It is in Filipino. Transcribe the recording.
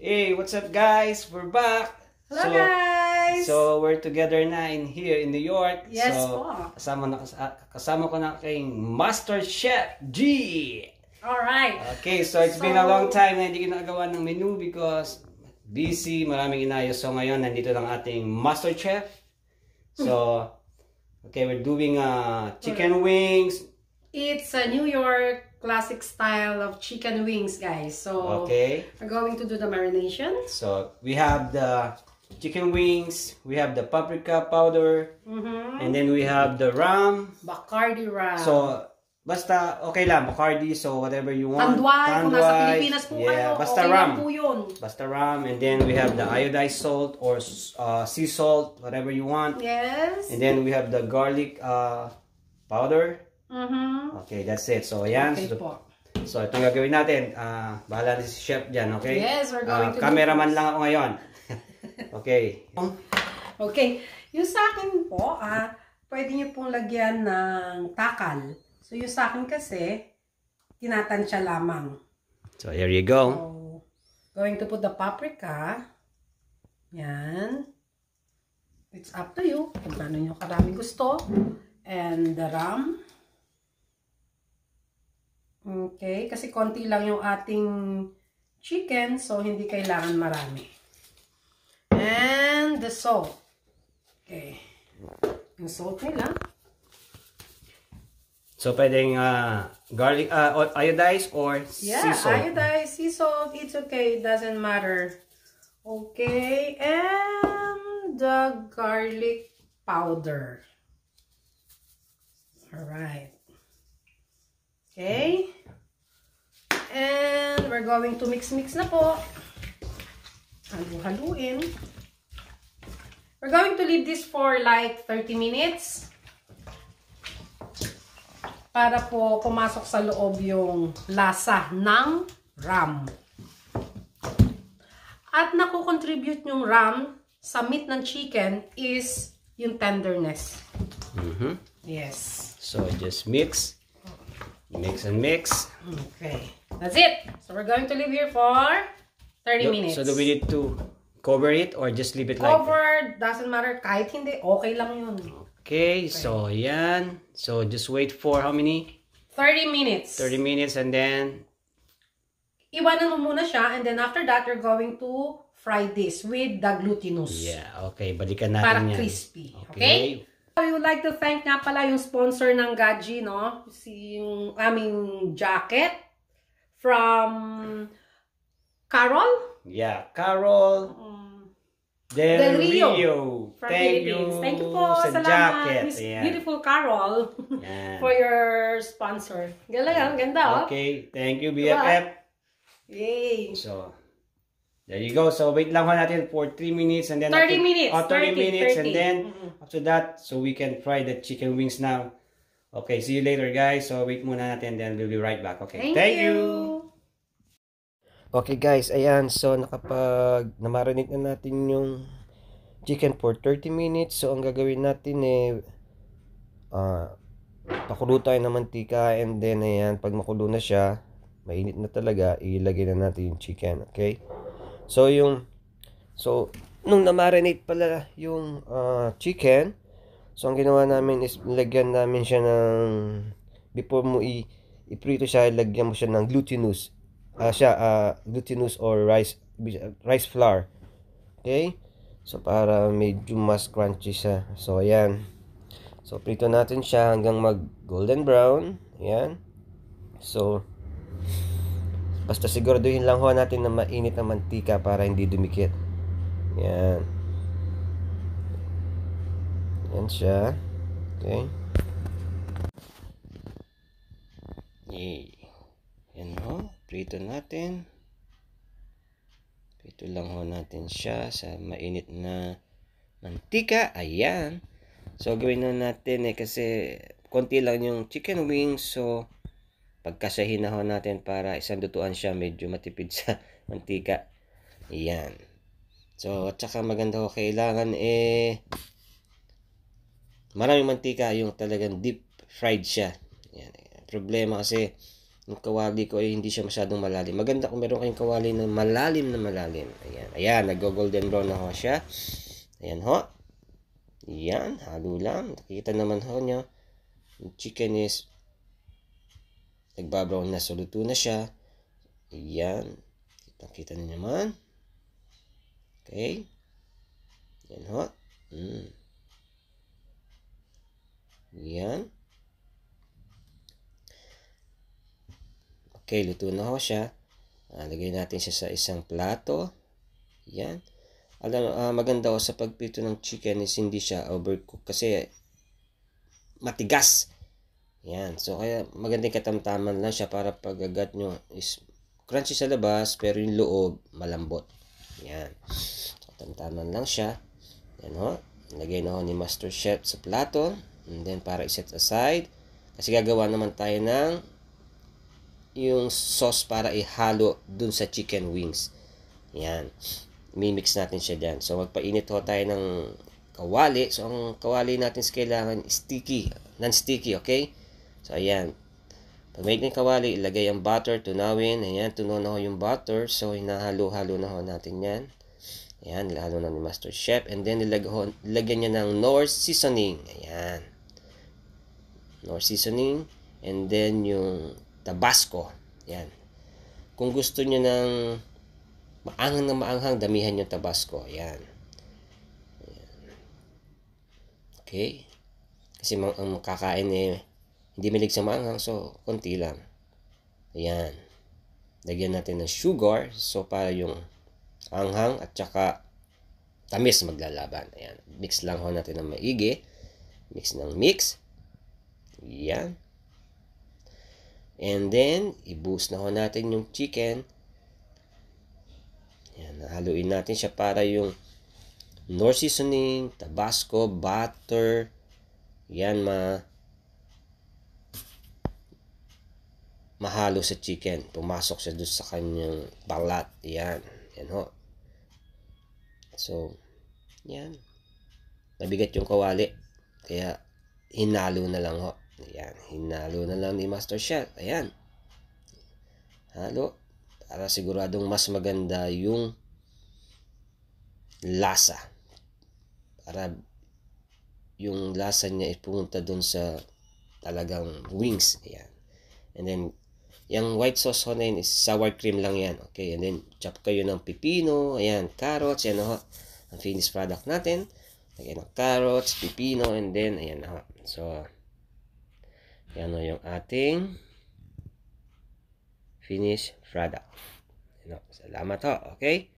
Hey, what's up guys? We're back. Hello so, guys! So, we're together na in here in New York. Yes so, po. Kasama, na, ah, kasama ko na kayong Master Chef G! Alright. Okay, so it's so, been a long time na hindi ginagawa ng menu because busy, maraming inayos. So, ngayon, nandito lang ating Master Chef. Hmm. So, okay, we're doing uh, chicken wings. It's a ah, New York classic style of chicken wings, guys. So, okay. we're going to do the marination. So, we have the chicken wings, we have the paprika powder, mm -hmm. and then we have the rum. Bacardi rum. So, basta okay lang, Bacardi, so whatever you want. Tanduay, Tanduay kung nasa Pilipinas po yeah, kayo, basta okay ram. po yun. Basta rum, and then we have the iodized salt or uh, sea salt, whatever you want. Yes. And then we have the garlic uh, powder. Mm -hmm. Okay, that's it. So, ayan. Okay so, po. So, ito yung gagawin natin. Uh, bahala na si chef dyan, okay? Yes, we're ah, going uh, to Cameraman lang ako ngayon. okay. Okay. Yung sa akin po, ah, uh, pwede niyo pong lagyan ng takal. So, yung sa akin kasi, tinatansya lamang. So, here you go. So, going to put the paprika. Yan. It's up to you. Kung ano nyo karami gusto. And the ram. Okay, kasi konti lang yung ating chicken, so hindi kailangan marami. And the salt. Okay. Yung salt nila. So, pwedeng uh, garlic, uh, iodized or yeah, sea salt? Yeah, iodized, sea salt, it's okay. It doesn't matter. Okay, and the garlic powder. Alright. Okay. And we're going to mix-mix na po. Halu-haluin. We're going to leave this for like 30 minutes. Para po pumasok sa loob yung lasa ng ram. At naku-contribute yung ram sa meat ng chicken is yung tenderness. Mm -hmm. Yes. So just mix. Mix and mix. Okay. That's it. So we're going to leave here for 30 do, minutes. So do we need to cover it or just leave it cover, like Cover, doesn't matter. Kahit hindi, okay lang yun. Okay, okay, so yan. So just wait for how many? 30 minutes. 30 minutes and then? Iwanan mo muna siya and then after that, you're going to fry this with the glutinous. Yeah, okay. Balikan natin Para yan. Para crispy. Okay? okay? We would like to thank nga pala yung sponsor ng Gaji, no? Si yung aming jacket from Carol? Yeah, Carol um, Del, Del Rio. Rio. From Thank you. Thank you po. Sa salamat. jacket. yeah. Beautiful Carol yeah. for your sponsor. Galang, yeah. ganda, oh. Okay. Thank you, BFF. Diba? Yay. So, There you go. So, wait lang ho natin for 3 minutes and then... 30 after, minutes. Oh, 30, 30 minutes 30. and then mm -hmm. after that, so we can fry the chicken wings now. Okay, see you later guys. So, wait muna natin then we'll be right back. Okay, thank, thank you. you! Okay guys, ayan. So, nakapag... Namarinate na natin yung chicken for 30 minutes. So, ang gagawin natin eh... Uh, pakulo tayo ng mantika and then ayan, pag makulo na siya, mainit na talaga, ilagay na natin yung chicken. Okay? So, yung, so, nung na-marinate pala yung uh, chicken, so, ang ginawa namin is, lagyan namin siya ng, before mo i, iprito siya, lagyan mo siya ng glutinous, uh, siya, uh, glutinous or rice, rice flour. Okay? So, para medyo mas crunchy siya. So, ayan. So, prito natin siya hanggang mag golden brown. Ayan. So, Basta siguraduhin lang ho natin na mainit ang mantika para hindi dumikit. Yan. Yan siya. Okay. Yay. Yan ho. Prito natin. Prito lang ho natin siya sa mainit na mantika. Ayan. So, gawin na natin eh kasi konti lang yung chicken wings. So, pagkasahin na ho natin para isang dutuan siya medyo matipid sa mantika yan so at saka maganda ho kailangan eh maraming mantika yung talagang deep fried siya yan problema kasi yung kawali ko ay hindi siya masyadong malalim. Maganda kung meron kayong kawali na malalim na malalim. Ayan, ayan, nag-golden brown na ho siya. Ayan ho. Ayan, halo lang. Nakikita naman ho nyo. Yung chicken is Nagbabrown na, soluto na siya. Ayan. Nakita niyo naman. Okay. Ayan ho. Mm. Ayan. Okay, luto na ho siya. Ah, lagay natin siya sa isang plato. Ayan. Alam, ah, maganda ho sa pagpito ng chicken is hindi siya overcooked kasi matigas. Yan. So, kaya magandang katamtaman lang siya para pagagat agat nyo is crunchy sa labas pero yung loob malambot. Yan. So, tamtaman lang siya. Yan ho. Oh. Lagay na ho oh, ni Master Chef sa plato. And then, para iset aside. Kasi gagawa naman tayo ng yung sauce para ihalo dun sa chicken wings. Yan. Mimix natin siya dyan. So, magpainit ho oh, tayo ng kawali. So, ang kawali natin is kailangan sticky. Non-sticky, okay? So, ayan. Pag made ng kawali, ilagay ang butter, tunawin. Ayan, tunaw na ho yung butter. So, hinahalo-halo na ho natin yan. Ayan, nilahalo na ni Master Chef. And then, nilag nilagyan niya ng North Seasoning. Ayan. North Seasoning. And then, yung Tabasco. Ayan. Kung gusto niyo ng maanghang na maanghang, damihan yung Tabasco. Ayan. Ayan. Okay. Kasi ang um, kakain eh, hindi milig sa maanghang, so konti lang. Ayan. Lagyan natin ng sugar, so para yung anghang at saka tamis maglalaban. Ayan. Mix lang ho natin ng maigi. Mix ng mix. Ayan. And then, i-boost na ho natin yung chicken. Ayan, haluin natin siya para yung nor seasoning, tabasco, butter, yan ma mahalo sa chicken. Pumasok siya doon sa kanyang balat. Yan. Yan ho. So, yan. Nabigat yung kawali. Kaya, hinalo na lang ho. Ayan, hinalo na lang ni Master Chef. Ayan. Halo. Para siguradong mas maganda yung lasa. Para yung lasa niya ipunta doon sa talagang wings. Ayan. And then, yung white sauce ho na yun is sour cream lang yan. Okay, and then chop kayo ng pipino, ayan, carrots, yan ho. Ang finished product natin. Lagyan ng carrots, pipino, and then, ayan ho. So, yan ho yung ating finished product. Salamat ho, okay?